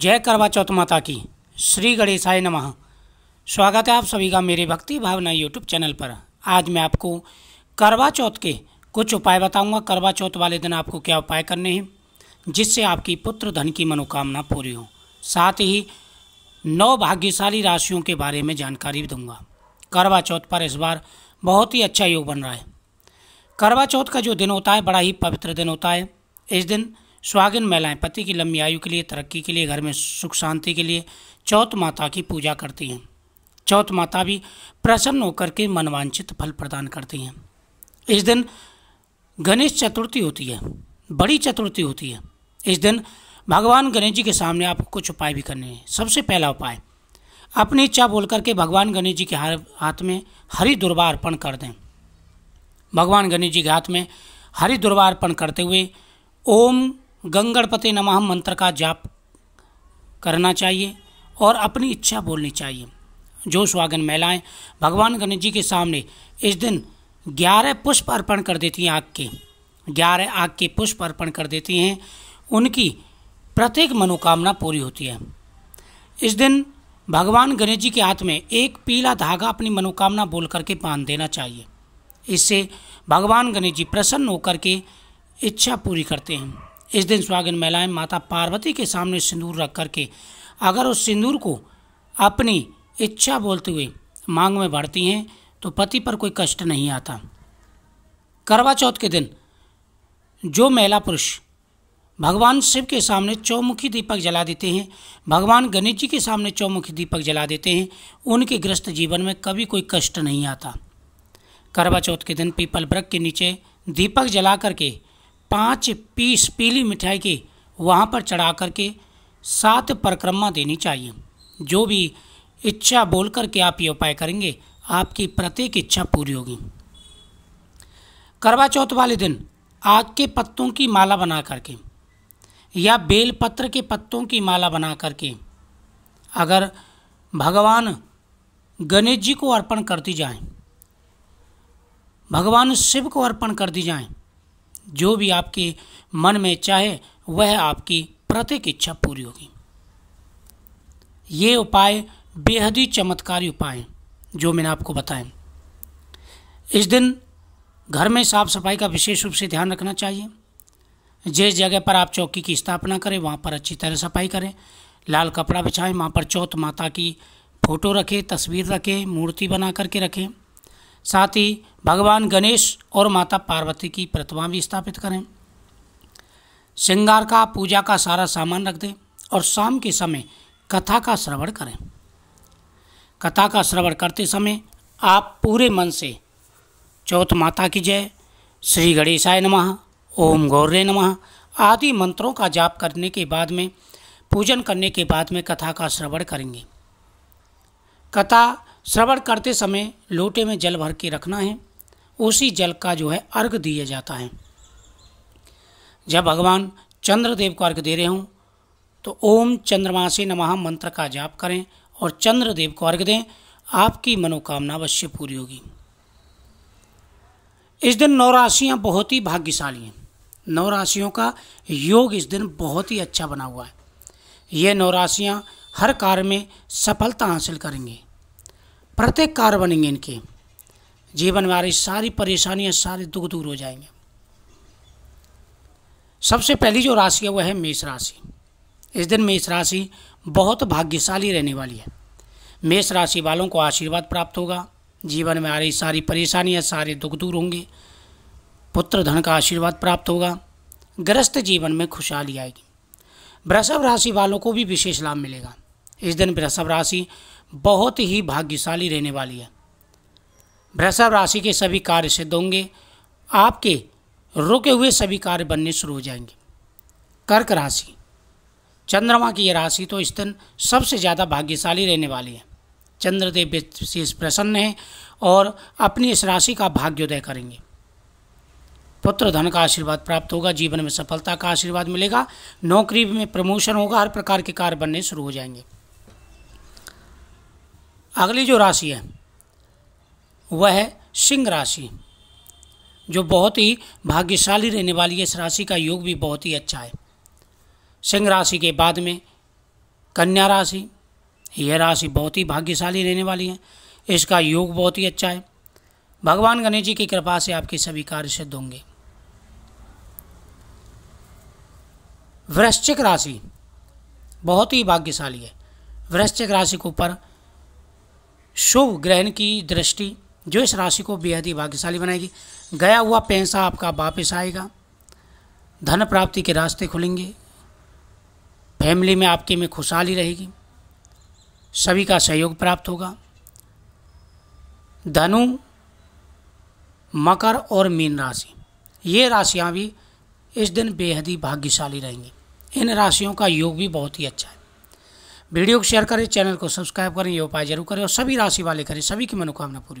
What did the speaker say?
जय करवा चौथ माता की श्री गणेशाय नमः स्वागत है आप सभी का मेरे भक्ति भावना यूट्यूब चैनल पर आज मैं आपको करवा चौथ के कुछ उपाय बताऊंगा करवा चौथ वाले दिन आपको क्या उपाय करने हैं जिससे आपकी पुत्र धन की मनोकामना पूरी हो साथ ही नौ भाग्यशाली राशियों के बारे में जानकारी भी दूंगा करवा चौथ पर इस बार बहुत ही अच्छा योग बन रहा है करवा चौथ का जो दिन होता है बड़ा ही पवित्र दिन होता है इस दिन सुहागिन महिलाएं पति की लंबी आयु के लिए तरक्की के लिए घर में सुख शांति के लिए चौथ माता की पूजा करती हैं चौथ माता भी प्रसन्न होकर के मनवांछित फल प्रदान करती हैं इस दिन गणेश चतुर्थी होती है बड़ी चतुर्थी होती है इस दिन भगवान गणेश जी के सामने आपको कुछ उपाय भी करने हैं सबसे पहला उपाय अपनी इच्छा बोल करके भगवान गणेश जी के हाथ में हरी दुर्वा अर्पण कर दें भगवान गणेश जी के हाथ में हरी दुर्वा अर्पण करते हुए ओम गंगणपति नमः मंत्र का जाप करना चाहिए और अपनी इच्छा बोलनी चाहिए जो स्वागन महिलाएं भगवान गणेश जी के सामने इस दिन ग्यारह पुष्प अर्पण कर देती हैं आग के ग्यारह आग के पुष्प अर्पण कर देती हैं उनकी प्रत्येक मनोकामना पूरी होती है इस दिन भगवान गणेश जी के हाथ में एक पीला धागा अपनी मनोकामना बोल करके बांध देना चाहिए इससे भगवान गणेश जी प्रसन्न होकर के इच्छा पूरी करते हैं इस दिन सुहागिन महिलाएं माता पार्वती के सामने सिंदूर रख करके अगर उस सिंदूर को अपनी इच्छा बोलते हुए मांग में भरती हैं तो पति पर कोई कष्ट नहीं आता करवा चौथ के दिन जो महिला पुरुष भगवान शिव के सामने चौमुखी दीपक जला देते हैं भगवान गणेश जी के सामने चौमुखी दीपक जला देते हैं उनके ग्रस्त जीवन में कभी कोई कष्ट नहीं आता करवा चौथ के दिन पीपल वृक्ष के नीचे दीपक जला करके पाँच पीस पीली मिठाई के वहाँ पर चढ़ा करके सात परिक्रमा देनी चाहिए जो भी इच्छा बोल करके आप ये उपाय करेंगे आपकी प्रत्येक इच्छा पूरी होगी करवा चौथ वाले दिन आग के पत्तों की माला बना करके या बेलपत्र के पत्तों की माला बना करके अगर भगवान गणेश जी को अर्पण कर दी जाए भगवान शिव को अर्पण कर दी जाए जो भी आपके मन में चाहे वह आपकी प्रत्येक इच्छा पूरी होगी ये उपाय बेहद ही चमत्कारी उपाय जो मैंने आपको बताए इस दिन घर में साफ सफाई का विशेष रूप से ध्यान रखना चाहिए जिस जगह पर आप चौकी की स्थापना करें वहाँ पर अच्छी तरह सफाई करें लाल कपड़ा बिछाएं वहाँ पर चौथ माता की फोटो रखें तस्वीर रखें मूर्ति बना करके रखें साथ ही भगवान गणेश और माता पार्वती की प्रतिमा भी स्थापित करें श्रृंगार का पूजा का सारा सामान रख दें और शाम के समय कथा का श्रवण करें कथा का श्रवण करते समय आप पूरे मन से चौथ माता की जय श्री गणेशाय नमः ओम गौर्य नमः आदि मंत्रों का जाप करने के बाद में पूजन करने के बाद में कथा का श्रवण करेंगे कथा श्रवण करते समय लोटे में जल भर के रखना है उसी जल का जो है अर्घ दिया जाता है जब भगवान चंद्रदेव को अर्घ दे रहे हों तो ओम चंद्रमा से नमह मंत्र का जाप करें और चंद्रदेव को अर्घ दें आपकी मनोकामना अवश्य पूरी होगी इस दिन नौ राशियाँ बहुत ही भाग्यशाली हैं नौ राशियों का योग इस दिन बहुत ही अच्छा बना हुआ है ये नौराशियाँ हर कार्य में सफलता हासिल करेंगे प्रत्येक कार्य बनेंगे इनके जीवन में आ रही सारी परेशानियां सारे दुख दूर हो जाएंगे सबसे पहली जो राशि है वह है मेष राशि इस दिन मेष राशि बहुत भाग्यशाली रहने वाली है मेष राशि वालों को आशीर्वाद प्राप्त होगा जीवन में आ रही सारी परेशानियां सारे दुख दूर होंगे पुत्र धन का आशीर्वाद प्राप्त होगा ग्रस्त जीवन में खुशहाली आएगी वृषभ राशि वालों को भी विशेष लाभ मिलेगा इस दिन वृषभ राशि बहुत ही भाग्यशाली रहने वाली है वृषभ राशि के सभी कार्य सिद्ध होंगे आपके रुके हुए सभी कार्य बनने शुरू हो जाएंगे कर्क राशि चंद्रमा की यह राशि तो इस दिन सबसे ज़्यादा भाग्यशाली रहने वाली है चंद्रदेव विशेष प्रसन्न हैं और अपनी इस राशि का भाग्योदय करेंगे पुत्र धन का आशीर्वाद प्राप्त होगा जीवन में सफलता का आशीर्वाद मिलेगा नौकरी में प्रमोशन होगा हर प्रकार के कार्य बनने शुरू हो जाएंगे अगली जो राशि है वह है सिंह राशि जो बहुत ही भाग्यशाली रहने वाली है इस राशि का योग भी बहुत ही अच्छा है सिंह राशि के बाद में कन्या राशि यह राशि बहुत ही भाग्यशाली रहने वाली है इसका योग बहुत ही अच्छा है भगवान गणेश जी की कृपा से आपके सभी कार्य सिद्ध होंगे वृश्चिक राशि बहुत ही भाग्यशाली है वृश्चिक राशि के ऊपर शुभ ग्रहण की दृष्टि जो इस राशि को बेहद ही भाग्यशाली बनाएगी गया हुआ पैसा आपका वापस आएगा धन प्राप्ति के रास्ते खुलेंगे फैमिली में आपके में खुशहाली रहेगी सभी का सहयोग प्राप्त होगा धनु मकर और मीन राशि ये राशियाँ भी इस दिन बेहद ही भाग्यशाली रहेंगी इन राशियों का योग भी बहुत ही अच्छा है वीडियो को शेयर करें चैनल को सब्सक्राइब करें ये उपाय जरूर करें और सभी राशि वाले करें सभी की मनोकामना पूरी हो